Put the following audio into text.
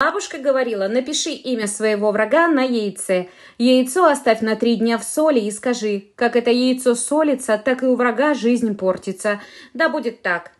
Бабушка говорила, напиши имя своего врага на яйце. Яйцо оставь на три дня в соли и скажи, как это яйцо солится, так и у врага жизнь портится. Да будет так.